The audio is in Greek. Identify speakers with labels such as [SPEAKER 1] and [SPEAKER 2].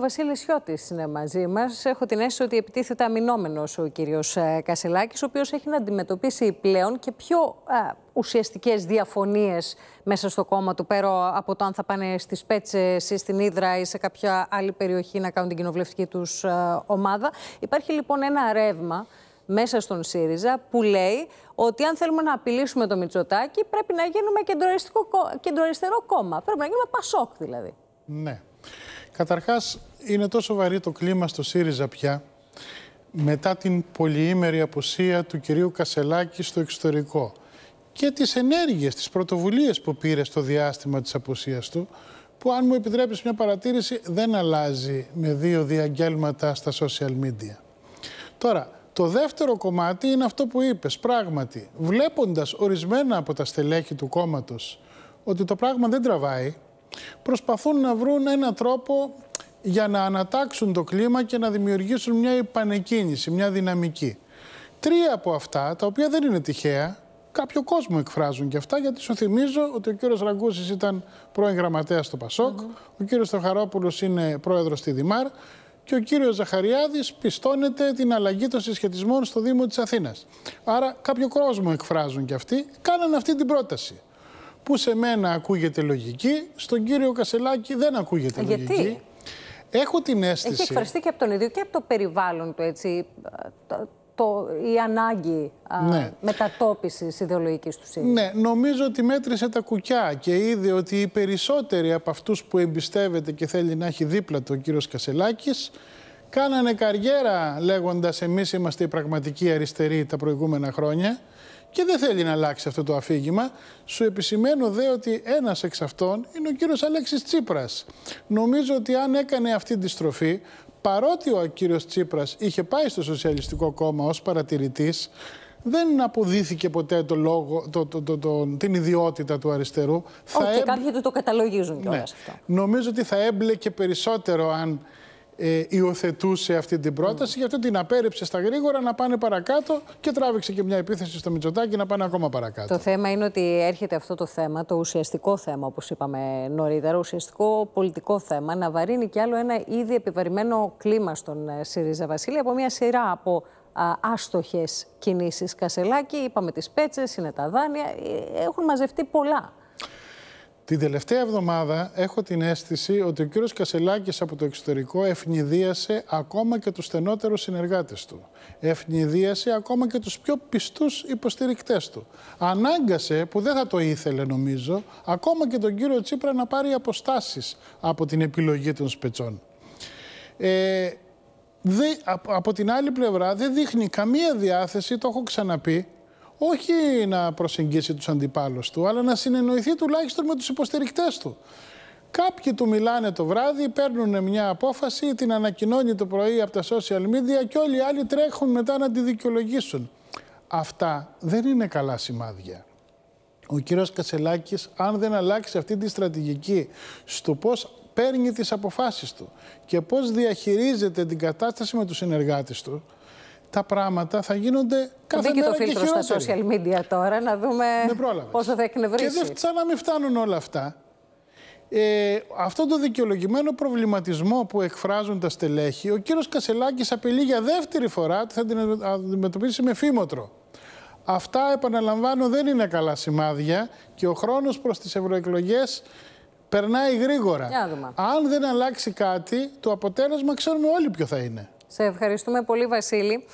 [SPEAKER 1] ο Βασίλης Σιώτης είναι μαζί μας. Έχω την αίσθηση ότι επιτίθεται αμυνόμενος ο κύριος ε, Κασελάκης, ο οποίος έχει να αντιμετωπίσει πλέον και πιο ε, ουσιαστικές διαφωνίες μέσα στο κόμμα του, πέρα από το αν θα πάνε στις πέτσες ή στην Ήδρα ή σε κάποια άλλη περιοχή να κάνουν την κοινοβουλευτική τους ε, ομάδα. Υπάρχει λοιπόν ένα ρεύμα μέσα στον ΣΥΡΙΖΑ που λέει ότι αν θέλουμε να απειλήσουμε το Μητσοτάκι πρέπει να γίνουμε κεντροαριστερό κόμμα. Πρέπει να γίνουμε Πασόκ δηλαδή.
[SPEAKER 2] Ναι. Καταρχάς, είναι τόσο βαρύ το κλίμα στο ΣΥΡΙΖΑ πια, μετά την πολυήμερη αποσία του κυρίου Κασελάκη στο εξωτερικό και τις ενέργειες, τις πρωτοβουλίες που πήρε στο διάστημα της αποσίας του, που αν μου επιτρέπεις μια παρατήρηση δεν αλλάζει με δύο διαγγέλματα στα social media. Τώρα, το δεύτερο κομμάτι είναι αυτό που είπες, πράγματι. Βλέποντας ορισμένα από τα στελέχη του κόμματος ότι το πράγμα δεν τραβάει, προσπαθούν να βρουν έναν τρόπο για να ανατάξουν το κλίμα και να δημιουργήσουν μια επανεκκίνηση, μια δυναμική. Τρία από αυτά, τα οποία δεν είναι τυχαία, κάποιο κόσμο εκφράζουν και αυτά, γιατί σου θυμίζω ότι ο κύριος Ραγκούσης ήταν πρώην γραμματέας στο Πασόκ, mm -hmm. ο κύριος Θεοχαρόπουλος είναι πρόεδρος στη Δημάρ και ο κύριος Ζαχαριάδης πιστώνεται την αλλαγή των συσχετισμών στο Δήμο της Αθήνας. Άρα κάποιο κόσμο εκφράζουν και αυτοί, κάνανε αυτή την πρόταση που σε μένα ακούγεται λογική, στον κύριο Κασελάκη δεν ακούγεται Γιατί? λογική. Έχω την αίσθηση... Έχει εκφραστεί
[SPEAKER 1] και από τον ίδιο και από το περιβάλλον του, έτσι, το, η ανάγκη α, ναι. μετατόπισης ιδεολογικής του σύνδεσης.
[SPEAKER 2] Ναι, νομίζω ότι μέτρησε τα κουκιά και είδε ότι οι περισσότεροι από αυτούς που εμπιστεύεται και θέλει να έχει δίπλα του ο κύριος Κασελάκης κάνανε καριέρα λέγοντας εμείς είμαστε οι πραγματικοί αριστεροί τα προηγούμενα χρόνια και δεν θέλει να αλλάξει αυτό το αφήγημα. Σου επισημαίνω δε ότι ένας εξ αυτών είναι ο κύριος Αλέξης Τσίπρας. Νομίζω ότι αν έκανε αυτή τη στροφή, παρότι ο κύριος Τσίπρας είχε πάει στο Σοσιαλιστικό Κόμμα ως παρατηρητής, δεν αποδίθηκε ποτέ το λόγο, το, την ιδιότητα του αριστερού. Όχι,
[SPEAKER 1] κάποιοι του το καταλογίζουν κιόλας ναι. αυτό.
[SPEAKER 2] Νομίζω ότι θα έμπλεκε περισσότερο αν ε, υιοθετούσε αυτή την πρόταση, mm. την απέρριψε στα γρήγορα να πάνε παρακάτω και τράβηξε και μια επίθεση στο Μητσοτάκι να πάνε ακόμα παρακάτω.
[SPEAKER 1] Το θέμα είναι ότι έρχεται αυτό το θέμα, το ουσιαστικό θέμα, όπως είπαμε νωρίτερα, ουσιαστικό πολιτικό θέμα, να βαρύνει κι άλλο ένα ήδη επιβαρημένο κλίμα στον ε, ΣΥΡΙΖΑ Βασίλη από μια σειρά από άστοχες κινήσεις κασελάκι. είπαμε τις πέτσες, είναι τα δάνεια, ε, έχουν μαζευτεί πολλά.
[SPEAKER 2] Την τελευταία εβδομάδα έχω την αίσθηση ότι ο κύριος Κασελάκης από το εξωτερικό ευνηδίασε ακόμα και τους στενότερους συνεργάτες του. Ευνηδίασε ακόμα και τους πιο πιστούς υποστηρικτές του. Ανάγκασε, που δεν θα το ήθελε νομίζω, ακόμα και τον κύριο Τσίπρα να πάρει αποστάσεις από την επιλογή των σπετσών. Ε, δε, από, από την άλλη πλευρά δεν δείχνει καμία διάθεση, το έχω ξαναπεί, όχι να προσεγγίσει τους αντιπάλους του, αλλά να συνεννοηθεί τουλάχιστον με τους υποστηρικτές του. Κάποιοι του μιλάνε το βράδυ, παίρνουν μια απόφαση, την ανακοινώνει το πρωί από τα social media και όλοι οι άλλοι τρέχουν μετά να τη δικαιολογήσουν. Αυτά δεν είναι καλά σημάδια. Ο κύριος Κασελάκης, αν δεν αλλάξει αυτή τη στρατηγική στο πώς παίρνει τις αποφάσεις του και πώς διαχειρίζεται την κατάσταση με τους συνεργάτες του, τα πράγματα θα γίνονται κάθε Μπήκε μέρα το φίλτρο στα
[SPEAKER 1] social media τώρα, να δούμε πόσο θα εκνευρίσει. Και δεν
[SPEAKER 2] σαν να μην φτάνουν όλα αυτά. Ε, αυτό το δικαιολογημένο προβληματισμό που εκφράζουν τα στελέχη, ο κύριος Κασελάκης απειλεί για δεύτερη φορά ότι θα την αντιμετωπίσει με φήμοτρο. Αυτά, επαναλαμβάνω, δεν είναι καλά σημάδια και ο χρόνος προς τις ευρωεκλογές περνάει γρήγορα. Αν δεν αλλάξει κάτι, το αποτέλεσμα ξέρουμε όλοι ποιο θα είναι.
[SPEAKER 1] Σε ευχαριστούμε πολύ, Βασίλη.